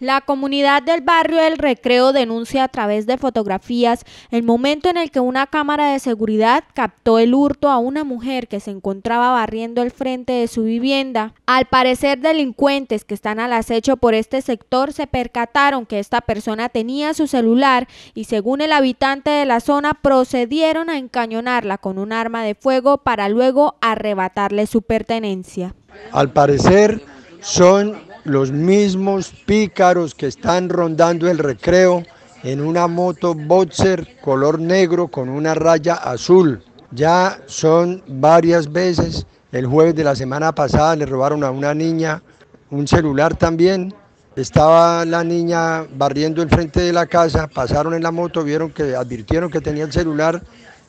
La comunidad del barrio El Recreo denuncia a través de fotografías el momento en el que una cámara de seguridad captó el hurto a una mujer que se encontraba barriendo el frente de su vivienda. Al parecer delincuentes que están al acecho por este sector se percataron que esta persona tenía su celular y según el habitante de la zona procedieron a encañonarla con un arma de fuego para luego arrebatarle su pertenencia. Al parecer son los mismos pícaros que están rondando el recreo en una moto boxer color negro con una raya azul. Ya son varias veces, el jueves de la semana pasada le robaron a una niña un celular también. Estaba la niña barriendo el frente de la casa, pasaron en la moto, vieron que advirtieron que tenía el celular,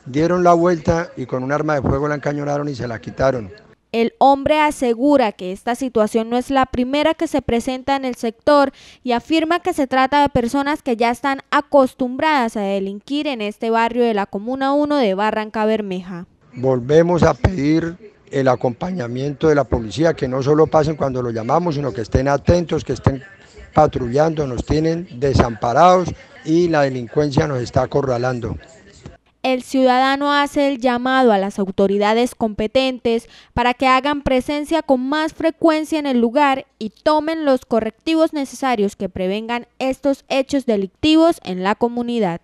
dieron la vuelta y con un arma de fuego la encañonaron y se la quitaron. El hombre asegura que esta situación no es la primera que se presenta en el sector y afirma que se trata de personas que ya están acostumbradas a delinquir en este barrio de la Comuna 1 de Barranca Bermeja. Volvemos a pedir el acompañamiento de la policía, que no solo pasen cuando lo llamamos, sino que estén atentos, que estén patrullando, nos tienen desamparados y la delincuencia nos está acorralando el ciudadano hace el llamado a las autoridades competentes para que hagan presencia con más frecuencia en el lugar y tomen los correctivos necesarios que prevengan estos hechos delictivos en la comunidad.